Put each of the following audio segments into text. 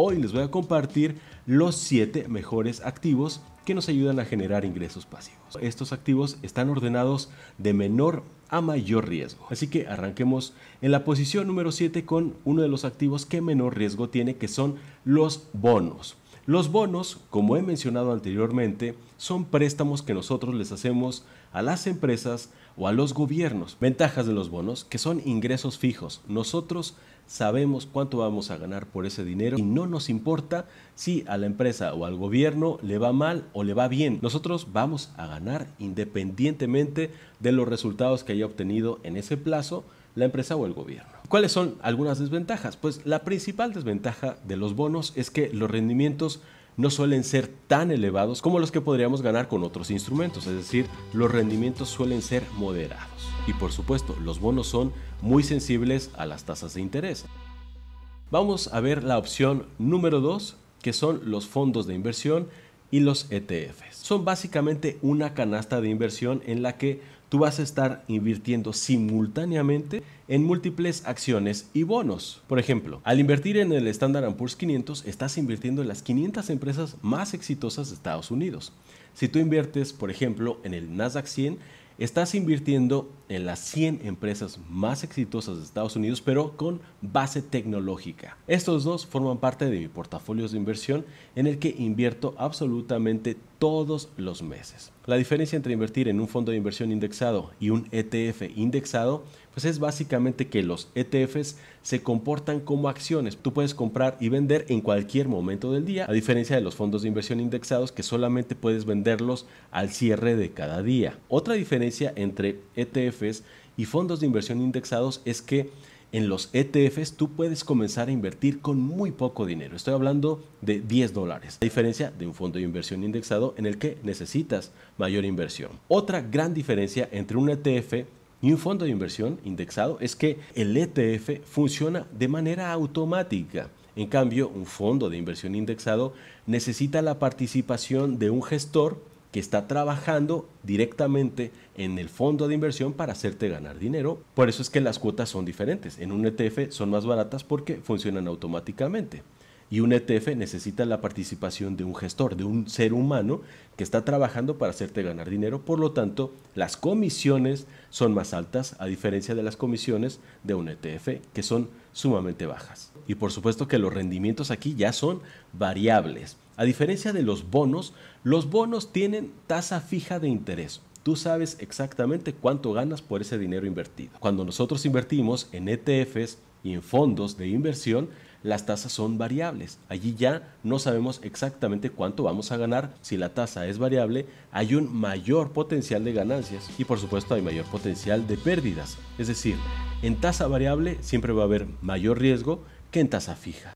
hoy les voy a compartir los 7 mejores activos que nos ayudan a generar ingresos pasivos. Estos activos están ordenados de menor a mayor riesgo. Así que arranquemos en la posición número 7 con uno de los activos que menor riesgo tiene, que son los bonos. Los bonos, como he mencionado anteriormente, son préstamos que nosotros les hacemos a las empresas o a los gobiernos. Ventajas de los bonos, que son ingresos fijos. Nosotros sabemos cuánto vamos a ganar por ese dinero y no nos importa si a la empresa o al gobierno le va mal o le va bien. Nosotros vamos a ganar independientemente de los resultados que haya obtenido en ese plazo la empresa o el gobierno. ¿Cuáles son algunas desventajas? Pues la principal desventaja de los bonos es que los rendimientos no suelen ser tan elevados como los que podríamos ganar con otros instrumentos, es decir, los rendimientos suelen ser moderados. Y por supuesto, los bonos son muy sensibles a las tasas de interés. Vamos a ver la opción número 2, que son los fondos de inversión y los ETFs. Son básicamente una canasta de inversión en la que tú vas a estar invirtiendo simultáneamente en múltiples acciones y bonos. Por ejemplo, al invertir en el Standard Poor's 500, estás invirtiendo en las 500 empresas más exitosas de Estados Unidos. Si tú inviertes, por ejemplo, en el Nasdaq 100, estás invirtiendo en las 100 empresas más exitosas de Estados Unidos, pero con base tecnológica. Estos dos forman parte de mi portafolio de inversión en el que invierto absolutamente todos los meses. La diferencia entre invertir en un fondo de inversión indexado y un ETF indexado, pues es básicamente que los ETFs se comportan como acciones. Tú puedes comprar y vender en cualquier momento del día, a diferencia de los fondos de inversión indexados que solamente puedes venderlos al cierre de cada día. Otra diferencia entre ETFs y fondos de inversión indexados es que en los ETFs tú puedes comenzar a invertir con muy poco dinero. Estoy hablando de 10 dólares, La diferencia de un fondo de inversión indexado en el que necesitas mayor inversión. Otra gran diferencia entre un ETF y un fondo de inversión indexado es que el ETF funciona de manera automática. En cambio, un fondo de inversión indexado necesita la participación de un gestor que está trabajando directamente en el fondo de inversión para hacerte ganar dinero. Por eso es que las cuotas son diferentes. En un ETF son más baratas porque funcionan automáticamente. Y un ETF necesita la participación de un gestor, de un ser humano que está trabajando para hacerte ganar dinero. Por lo tanto, las comisiones son más altas, a diferencia de las comisiones de un ETF, que son sumamente bajas. Y por supuesto que los rendimientos aquí ya son variables a diferencia de los bonos, los bonos tienen tasa fija de interés. Tú sabes exactamente cuánto ganas por ese dinero invertido. Cuando nosotros invertimos en ETFs y en fondos de inversión, las tasas son variables. Allí ya no sabemos exactamente cuánto vamos a ganar. Si la tasa es variable, hay un mayor potencial de ganancias y por supuesto hay mayor potencial de pérdidas. Es decir, en tasa variable siempre va a haber mayor riesgo que en tasa fija.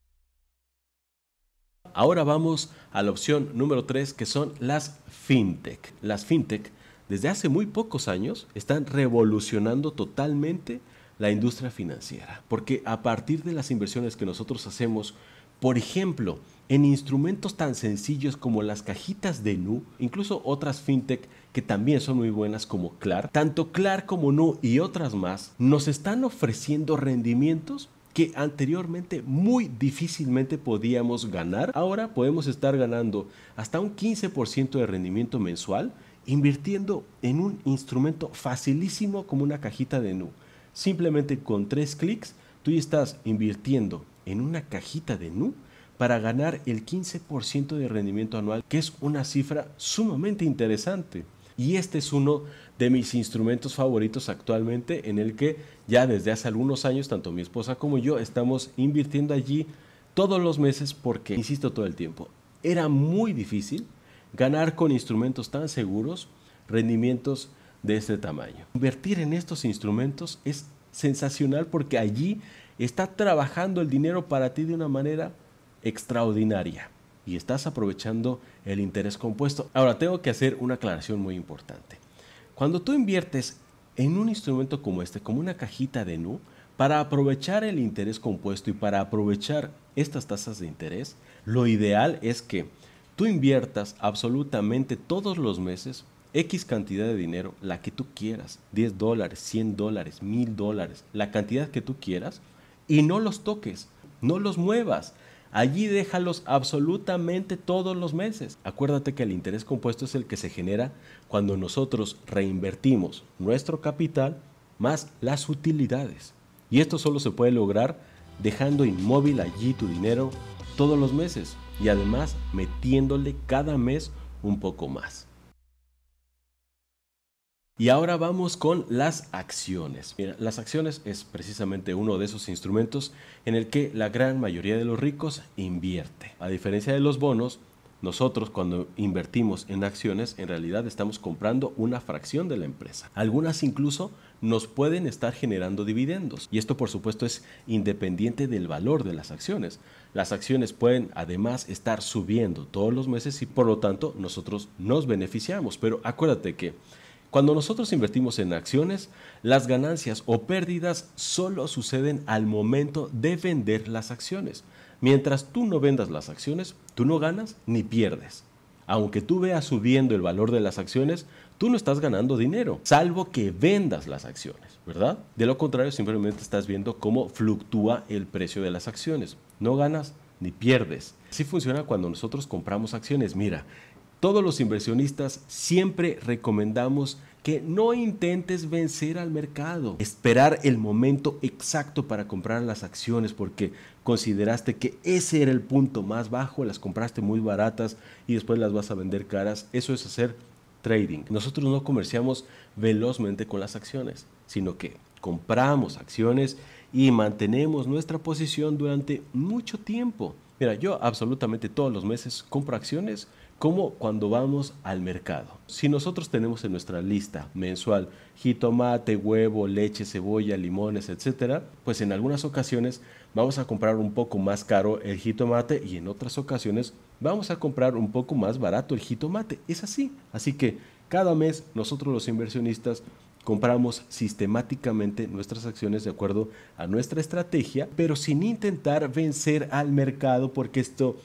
Ahora vamos a la opción número 3 que son las fintech. Las fintech desde hace muy pocos años están revolucionando totalmente la industria financiera, porque a partir de las inversiones que nosotros hacemos, por ejemplo, en instrumentos tan sencillos como las cajitas de Nu, incluso otras fintech que también son muy buenas como Clark, tanto Clark como Nu y otras más nos están ofreciendo rendimientos que anteriormente muy difícilmente podíamos ganar, ahora podemos estar ganando hasta un 15% de rendimiento mensual invirtiendo en un instrumento facilísimo como una cajita de NU. Simplemente con tres clics tú ya estás invirtiendo en una cajita de NU para ganar el 15% de rendimiento anual, que es una cifra sumamente interesante. Y este es uno de mis instrumentos favoritos actualmente en el que ya desde hace algunos años tanto mi esposa como yo estamos invirtiendo allí todos los meses porque, insisto todo el tiempo, era muy difícil ganar con instrumentos tan seguros rendimientos de este tamaño. Invertir en estos instrumentos es sensacional porque allí está trabajando el dinero para ti de una manera extraordinaria y estás aprovechando el interés compuesto. Ahora, tengo que hacer una aclaración muy importante. Cuando tú inviertes en un instrumento como este, como una cajita de NU, para aprovechar el interés compuesto y para aprovechar estas tasas de interés, lo ideal es que tú inviertas absolutamente todos los meses X cantidad de dinero, la que tú quieras, 10 dólares, 100 dólares, 1000 dólares, la cantidad que tú quieras, y no los toques, no los muevas, Allí déjalos absolutamente todos los meses. Acuérdate que el interés compuesto es el que se genera cuando nosotros reinvertimos nuestro capital más las utilidades. Y esto solo se puede lograr dejando inmóvil allí tu dinero todos los meses y además metiéndole cada mes un poco más. Y ahora vamos con las acciones. Mira, las acciones es precisamente uno de esos instrumentos en el que la gran mayoría de los ricos invierte. A diferencia de los bonos, nosotros cuando invertimos en acciones en realidad estamos comprando una fracción de la empresa. Algunas incluso nos pueden estar generando dividendos y esto por supuesto es independiente del valor de las acciones. Las acciones pueden además estar subiendo todos los meses y por lo tanto nosotros nos beneficiamos, pero acuérdate que cuando nosotros invertimos en acciones, las ganancias o pérdidas solo suceden al momento de vender las acciones. Mientras tú no vendas las acciones, tú no ganas ni pierdes. Aunque tú veas subiendo el valor de las acciones, tú no estás ganando dinero, salvo que vendas las acciones, ¿verdad? De lo contrario, simplemente estás viendo cómo fluctúa el precio de las acciones. No ganas ni pierdes. Así funciona cuando nosotros compramos acciones. Mira, todos los inversionistas siempre recomendamos que no intentes vencer al mercado, esperar el momento exacto para comprar las acciones porque consideraste que ese era el punto más bajo, las compraste muy baratas y después las vas a vender caras. Eso es hacer trading. Nosotros no comerciamos velozmente con las acciones, sino que compramos acciones y mantenemos nuestra posición durante mucho tiempo. Mira, yo absolutamente todos los meses compro acciones, como cuando vamos al mercado. Si nosotros tenemos en nuestra lista mensual jitomate, huevo, leche, cebolla, limones, etc. pues en algunas ocasiones vamos a comprar un poco más caro el jitomate y en otras ocasiones vamos a comprar un poco más barato el jitomate. Es así. Así que cada mes nosotros los inversionistas compramos sistemáticamente nuestras acciones de acuerdo a nuestra estrategia, pero sin intentar vencer al mercado porque esto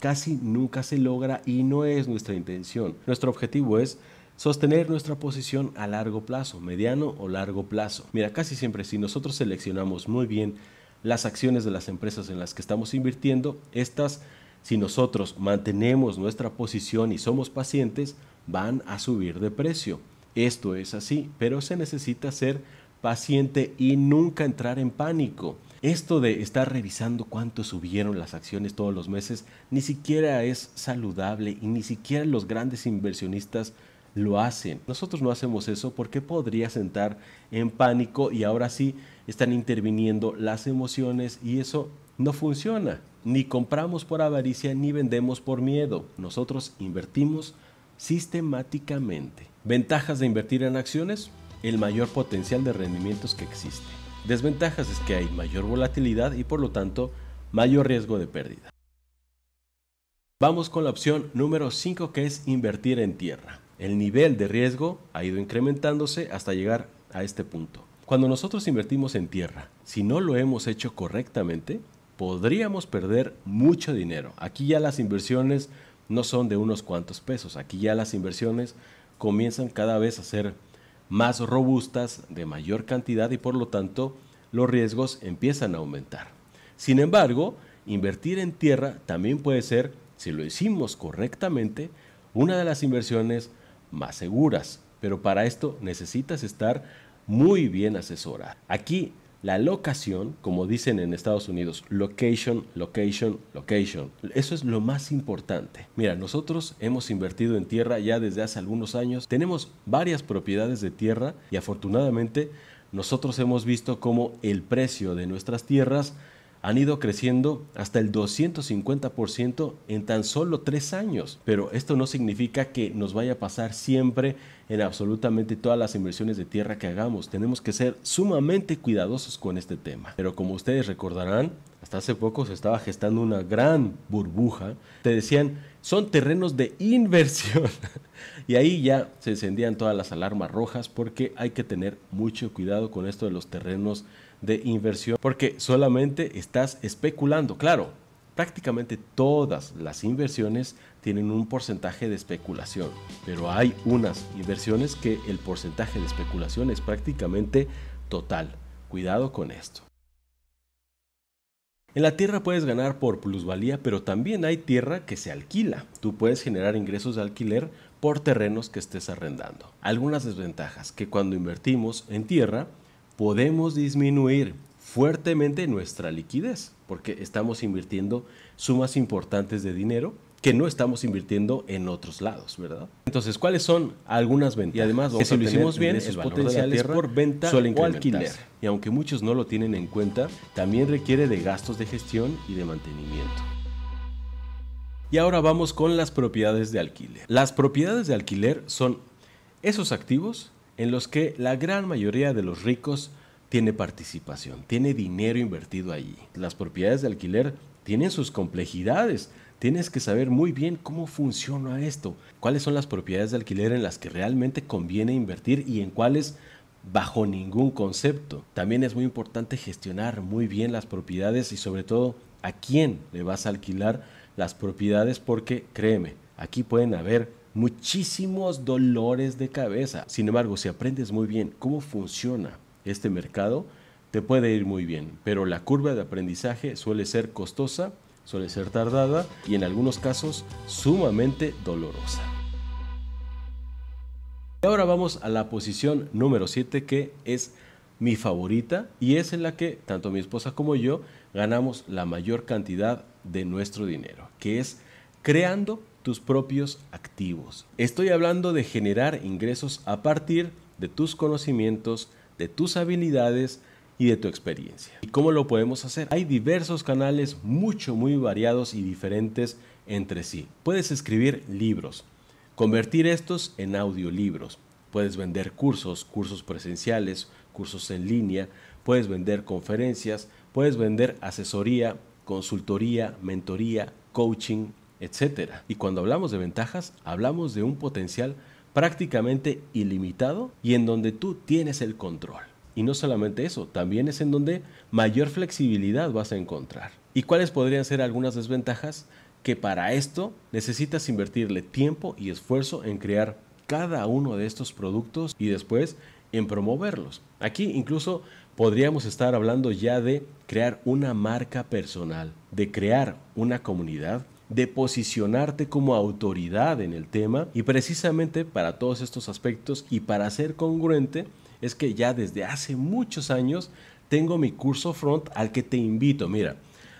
casi nunca se logra y no es nuestra intención. Nuestro objetivo es sostener nuestra posición a largo plazo, mediano o largo plazo. Mira, casi siempre si nosotros seleccionamos muy bien las acciones de las empresas en las que estamos invirtiendo, estas, si nosotros mantenemos nuestra posición y somos pacientes, van a subir de precio. Esto es así, pero se necesita ser paciente y nunca entrar en pánico. Esto de estar revisando cuánto subieron las acciones todos los meses ni siquiera es saludable y ni siquiera los grandes inversionistas lo hacen. Nosotros no hacemos eso porque podría sentar en pánico y ahora sí están interviniendo las emociones y eso no funciona. Ni compramos por avaricia ni vendemos por miedo. Nosotros invertimos sistemáticamente. ¿Ventajas de invertir en acciones? el mayor potencial de rendimientos que existe. Desventajas es que hay mayor volatilidad y por lo tanto mayor riesgo de pérdida. Vamos con la opción número 5 que es invertir en tierra. El nivel de riesgo ha ido incrementándose hasta llegar a este punto. Cuando nosotros invertimos en tierra, si no lo hemos hecho correctamente, podríamos perder mucho dinero. Aquí ya las inversiones no son de unos cuantos pesos, aquí ya las inversiones comienzan cada vez a ser más robustas, de mayor cantidad y por lo tanto los riesgos empiezan a aumentar. Sin embargo, invertir en tierra también puede ser, si lo hicimos correctamente, una de las inversiones más seguras, pero para esto necesitas estar muy bien asesorada. Aquí la locación, como dicen en Estados Unidos, location, location, location. Eso es lo más importante. Mira, nosotros hemos invertido en tierra ya desde hace algunos años. Tenemos varias propiedades de tierra y afortunadamente nosotros hemos visto cómo el precio de nuestras tierras han ido creciendo hasta el 250% en tan solo tres años. Pero esto no significa que nos vaya a pasar siempre en absolutamente todas las inversiones de tierra que hagamos. Tenemos que ser sumamente cuidadosos con este tema. Pero como ustedes recordarán, hasta hace poco se estaba gestando una gran burbuja. Te decían, son terrenos de inversión. y ahí ya se encendían todas las alarmas rojas porque hay que tener mucho cuidado con esto de los terrenos de inversión porque solamente estás especulando. Claro, prácticamente todas las inversiones tienen un porcentaje de especulación, pero hay unas inversiones que el porcentaje de especulación es prácticamente total. Cuidado con esto. En la tierra puedes ganar por plusvalía, pero también hay tierra que se alquila. Tú puedes generar ingresos de alquiler por terrenos que estés arrendando. Algunas desventajas que cuando invertimos en tierra, podemos disminuir fuertemente nuestra liquidez, porque estamos invirtiendo sumas importantes de dinero que no estamos invirtiendo en otros lados, ¿verdad? Entonces, ¿cuáles son algunas ventajas? Y además, si lo hicimos bien, esos potenciales por venta o alquiler. Y aunque muchos no lo tienen en cuenta, también requiere de gastos de gestión y de mantenimiento. Y ahora vamos con las propiedades de alquiler. Las propiedades de alquiler son esos activos en los que la gran mayoría de los ricos tiene participación, tiene dinero invertido allí. Las propiedades de alquiler tienen sus complejidades. Tienes que saber muy bien cómo funciona esto, cuáles son las propiedades de alquiler en las que realmente conviene invertir y en cuáles bajo ningún concepto. También es muy importante gestionar muy bien las propiedades y sobre todo a quién le vas a alquilar las propiedades porque créeme, aquí pueden haber muchísimos dolores de cabeza. Sin embargo, si aprendes muy bien cómo funciona este mercado, te puede ir muy bien, pero la curva de aprendizaje suele ser costosa, suele ser tardada y en algunos casos sumamente dolorosa. Y ahora vamos a la posición número 7 que es mi favorita y es en la que tanto mi esposa como yo ganamos la mayor cantidad de nuestro dinero, que es creando tus propios activos. Estoy hablando de generar ingresos a partir de tus conocimientos, de tus habilidades y de tu experiencia. ¿Y cómo lo podemos hacer? Hay diversos canales mucho, muy variados y diferentes entre sí. Puedes escribir libros, convertir estos en audiolibros. Puedes vender cursos, cursos presenciales, cursos en línea, puedes vender conferencias, puedes vender asesoría, consultoría, mentoría, coaching, etcétera Y cuando hablamos de ventajas, hablamos de un potencial prácticamente ilimitado y en donde tú tienes el control. Y no solamente eso, también es en donde mayor flexibilidad vas a encontrar. ¿Y cuáles podrían ser algunas desventajas? Que para esto necesitas invertirle tiempo y esfuerzo en crear cada uno de estos productos y después en promoverlos. Aquí incluso podríamos estar hablando ya de crear una marca personal, de crear una comunidad de posicionarte como autoridad en el tema y precisamente para todos estos aspectos y para ser congruente es que ya desde hace muchos años tengo mi curso front al que te invito. Mira,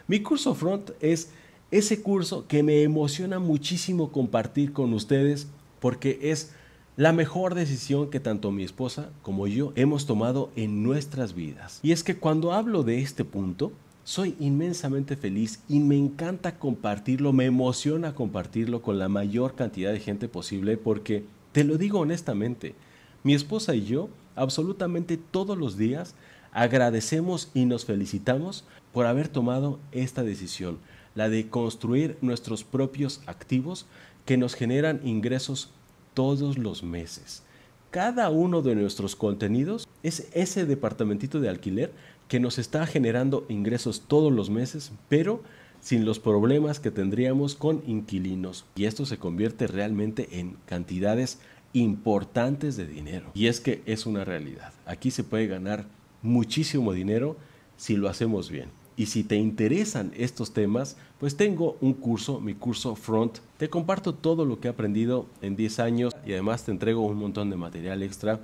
mi curso front es ese curso que me emociona muchísimo compartir con ustedes porque es la mejor decisión que tanto mi esposa como yo hemos tomado en nuestras vidas. Y es que cuando hablo de este punto, soy inmensamente feliz y me encanta compartirlo, me emociona compartirlo con la mayor cantidad de gente posible porque, te lo digo honestamente, mi esposa y yo absolutamente todos los días agradecemos y nos felicitamos por haber tomado esta decisión, la de construir nuestros propios activos que nos generan ingresos todos los meses cada uno de nuestros contenidos es ese departamentito de alquiler que nos está generando ingresos todos los meses, pero sin los problemas que tendríamos con inquilinos. Y esto se convierte realmente en cantidades importantes de dinero. Y es que es una realidad. Aquí se puede ganar muchísimo dinero si lo hacemos bien. Y si te interesan estos temas, pues tengo un curso, mi curso Front. Te comparto todo lo que he aprendido en 10 años y además te entrego un montón de material extra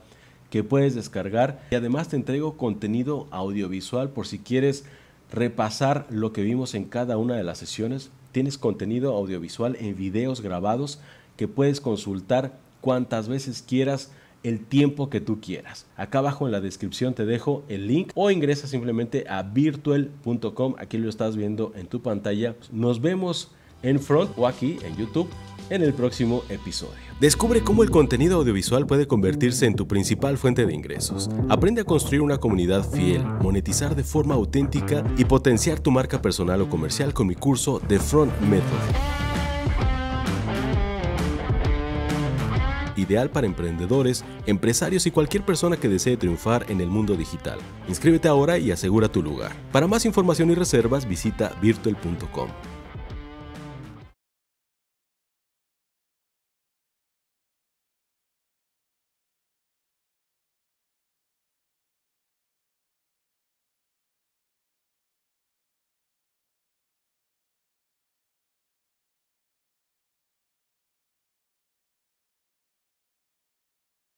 que puedes descargar. Y además te entrego contenido audiovisual por si quieres repasar lo que vimos en cada una de las sesiones. Tienes contenido audiovisual en videos grabados que puedes consultar cuantas veces quieras el tiempo que tú quieras. Acá abajo en la descripción te dejo el link o ingresa simplemente a virtual.com. Aquí lo estás viendo en tu pantalla. Nos vemos en Front o aquí en YouTube en el próximo episodio. Descubre cómo el contenido audiovisual puede convertirse en tu principal fuente de ingresos. Aprende a construir una comunidad fiel, monetizar de forma auténtica y potenciar tu marca personal o comercial con mi curso de Front Method. ideal para emprendedores, empresarios y cualquier persona que desee triunfar en el mundo digital. Inscríbete ahora y asegura tu lugar. Para más información y reservas visita virtual.com.